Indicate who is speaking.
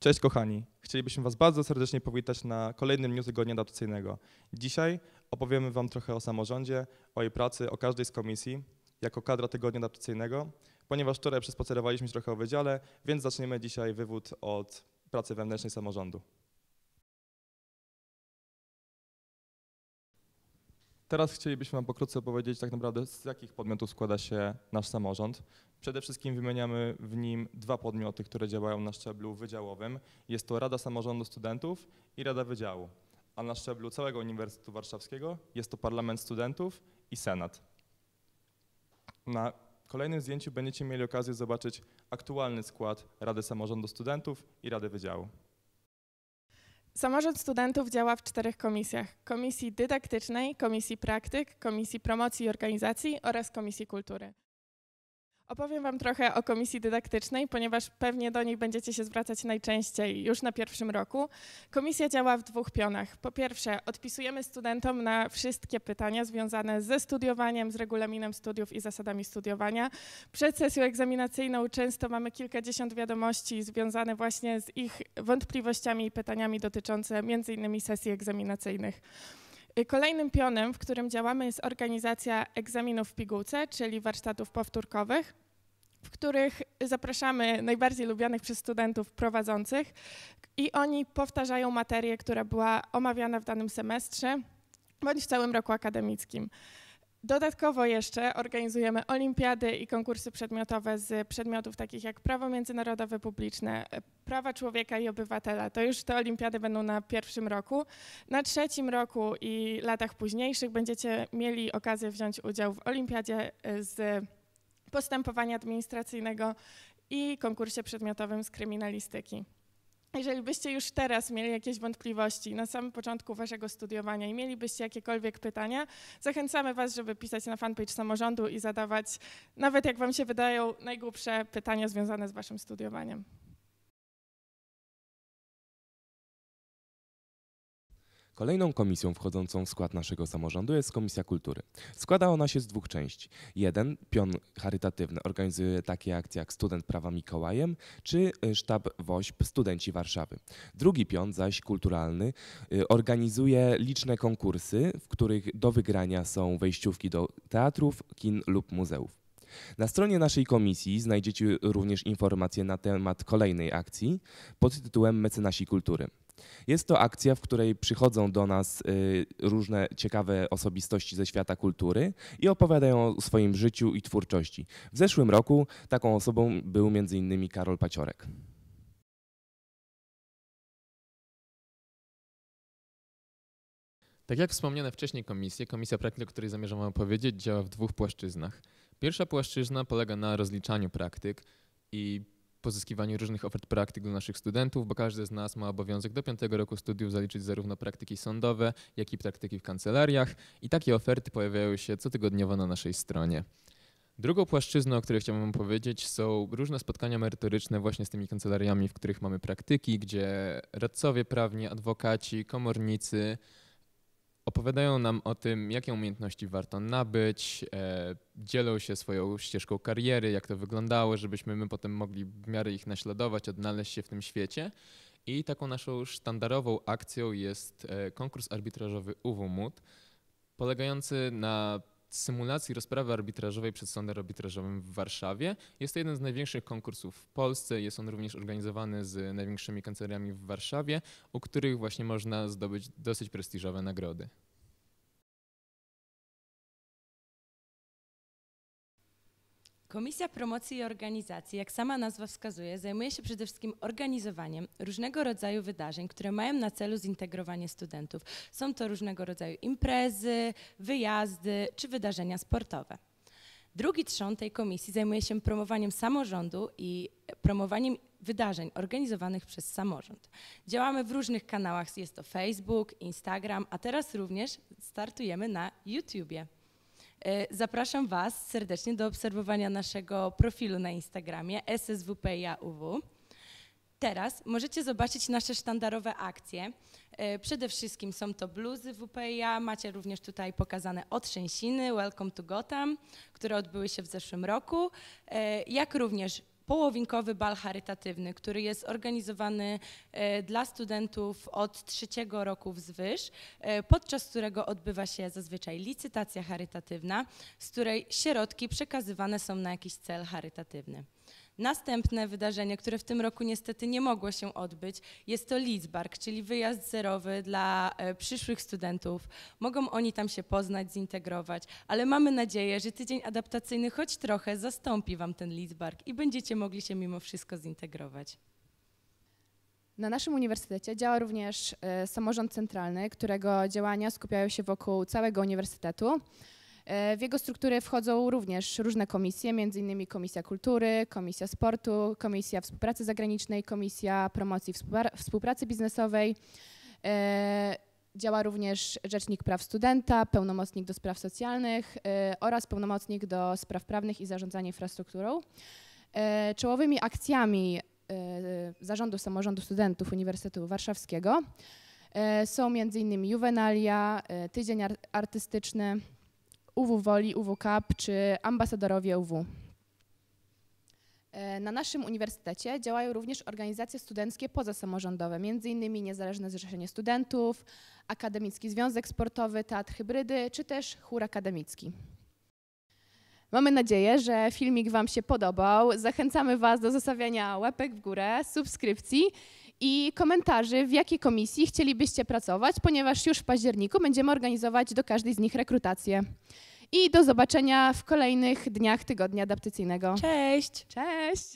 Speaker 1: Cześć kochani, chcielibyśmy Was bardzo serdecznie powitać na kolejnym dniu tygodnia adaptacyjnego. Dzisiaj opowiemy Wam trochę o samorządzie, o jej pracy, o każdej z komisji, jako kadra tygodnia adaptacyjnego. Ponieważ wczoraj przespacerowaliśmy się trochę o wydziale, więc zaczniemy dzisiaj wywód od pracy wewnętrznej samorządu. Teraz chcielibyśmy Wam pokrótce powiedzieć tak naprawdę z jakich podmiotów składa się nasz samorząd. Przede wszystkim wymieniamy w nim dwa podmioty, które działają na szczeblu wydziałowym. Jest to Rada Samorządu Studentów i Rada Wydziału, a na szczeblu całego Uniwersytetu Warszawskiego jest to Parlament Studentów i Senat. Na kolejnym zdjęciu będziecie mieli okazję zobaczyć aktualny skład Rady Samorządu Studentów i Rady Wydziału.
Speaker 2: Samorząd Studentów działa w czterech komisjach. Komisji dydaktycznej, komisji praktyk, komisji promocji i organizacji oraz komisji kultury. Opowiem Wam trochę o komisji dydaktycznej, ponieważ pewnie do niej będziecie się zwracać najczęściej już na pierwszym roku. Komisja działa w dwóch pionach. Po pierwsze, odpisujemy studentom na wszystkie pytania związane ze studiowaniem, z regulaminem studiów i zasadami studiowania. Przed sesją egzaminacyjną często mamy kilkadziesiąt wiadomości związane właśnie z ich wątpliwościami i pytaniami dotyczące m.in. sesji egzaminacyjnych. Y, kolejnym pionem, w którym działamy, jest organizacja egzaminów w pigułce, czyli warsztatów powtórkowych, w których zapraszamy najbardziej lubianych przez studentów prowadzących i oni powtarzają materię, która była omawiana w danym semestrze bądź w całym roku akademickim. Dodatkowo jeszcze organizujemy olimpiady i konkursy przedmiotowe z przedmiotów takich jak prawo międzynarodowe publiczne, e, prawa człowieka i obywatela. To już te olimpiady będą na pierwszym roku. Na trzecim roku i latach późniejszych będziecie mieli okazję wziąć udział w olimpiadzie e, z postępowania administracyjnego i konkursie przedmiotowym z kryminalistyki. Jeżeli byście już teraz mieli jakieś wątpliwości na samym początku waszego studiowania i mielibyście jakiekolwiek pytania, zachęcamy was, żeby pisać na fanpage samorządu i zadawać, nawet jak wam się wydają, najgłupsze pytania związane z waszym studiowaniem.
Speaker 1: Kolejną komisją wchodzącą w skład naszego samorządu jest Komisja Kultury. Składa ona się z dwóch części. Jeden, pion charytatywny, organizuje takie akcje jak Student Prawa Mikołajem czy y, Sztab WOŚP Studenci Warszawy. Drugi pion, zaś kulturalny, y, organizuje liczne konkursy, w których do wygrania są wejściówki do teatrów, kin lub muzeów. Na stronie naszej komisji znajdziecie również informacje na temat kolejnej akcji pod tytułem Mecenasi Kultury. Jest to akcja, w której przychodzą do nas y, różne ciekawe osobistości ze świata kultury i opowiadają o swoim
Speaker 3: życiu i twórczości. W zeszłym roku taką osobą był m.in. Karol Paciorek. Tak jak wspomniane wcześniej komisje, komisja praktyk, o której zamierzam opowiedzieć, działa w dwóch płaszczyznach. Pierwsza płaszczyzna polega na rozliczaniu praktyk i pozyskiwaniu różnych ofert praktyk dla naszych studentów, bo każdy z nas ma obowiązek do piątego roku studiów zaliczyć zarówno praktyki sądowe, jak i praktyki w kancelariach i takie oferty pojawiają się cotygodniowo na naszej stronie. Drugą płaszczyzną, o której chciałbym powiedzieć, są różne spotkania merytoryczne właśnie z tymi kancelariami, w których mamy praktyki, gdzie radcowie prawni, adwokaci, komornicy, Opowiadają nam o tym, jakie umiejętności warto nabyć, e, dzielą się swoją ścieżką kariery, jak to wyglądało, żebyśmy my potem mogli w miarę ich naśladować, odnaleźć się w tym świecie. I taką naszą sztandarową akcją jest e, konkurs arbitrażowy UWMUT, polegający na symulacji rozprawy arbitrażowej przed sądem arbitrażowym w Warszawie. Jest to jeden z największych konkursów w Polsce. Jest on również organizowany z największymi kancelariami w Warszawie, u których właśnie można zdobyć dosyć prestiżowe nagrody.
Speaker 4: Komisja Promocji i Organizacji, jak sama nazwa wskazuje, zajmuje się przede wszystkim organizowaniem różnego rodzaju wydarzeń, które mają na celu zintegrowanie studentów. Są to różnego rodzaju imprezy, wyjazdy czy wydarzenia sportowe. Drugi trzon tej komisji zajmuje się promowaniem samorządu i promowaniem wydarzeń organizowanych przez samorząd. Działamy w różnych kanałach, jest to Facebook, Instagram, a teraz również startujemy na YouTubie. E, zapraszam Was serdecznie do obserwowania naszego profilu na Instagramie sswpjauw. Teraz możecie zobaczyć nasze sztandarowe akcje. E, przede wszystkim są to bluzy WPIA, macie również tutaj pokazane otrzęsiny, Welcome to Gotham, które odbyły się w zeszłym roku, e, jak również połowinkowy bal charytatywny, który jest organizowany e, dla studentów od trzeciego roku wzwyż, e, podczas którego odbywa się zazwyczaj licytacja charytatywna, z której środki przekazywane są na jakiś cel charytatywny. Następne wydarzenie, które w tym roku niestety nie mogło się odbyć, jest to Lidzbark, czyli wyjazd zerowy dla e, przyszłych studentów. Mogą oni tam się poznać, zintegrować, ale mamy nadzieję, że tydzień adaptacyjny choć trochę zastąpi Wam ten Lidzbark i będziecie mogli się mimo wszystko zintegrować.
Speaker 5: Na naszym uniwersytecie działa również e, samorząd centralny, którego działania skupiają się wokół całego uniwersytetu. E, w jego strukturę wchodzą również różne komisje, m.in. Komisja Kultury, Komisja Sportu, Komisja Współpracy Zagranicznej, Komisja Promocji Współpracy Biznesowej. E, działa również Rzecznik Praw Studenta, Pełnomocnik do Spraw Socjalnych e, oraz Pełnomocnik do Spraw Prawnych i Zarządzania Infrastrukturą. Czołowymi akcjami Zarządu Samorządu Studentów Uniwersytetu Warszawskiego są m.in. Juvenalia, Tydzień Artystyczny, UW Woli, UW Cup czy ambasadorowie UW. E, na naszym uniwersytecie działają również organizacje studenckie pozasamorządowe, m.in. Niezależne Zrzeszenie Studentów, Akademicki Związek Sportowy, Teatr Hybrydy czy też Chór Akademicki. Mamy nadzieję, że filmik Wam się podobał. Zachęcamy Was do zostawiania łapek w górę, subskrypcji i komentarzy, w jakiej komisji chcielibyście pracować, ponieważ już w październiku będziemy organizować do każdej z nich rekrutację. I do zobaczenia w kolejnych dniach tygodnia adaptacyjnego. Cześć! Cześć!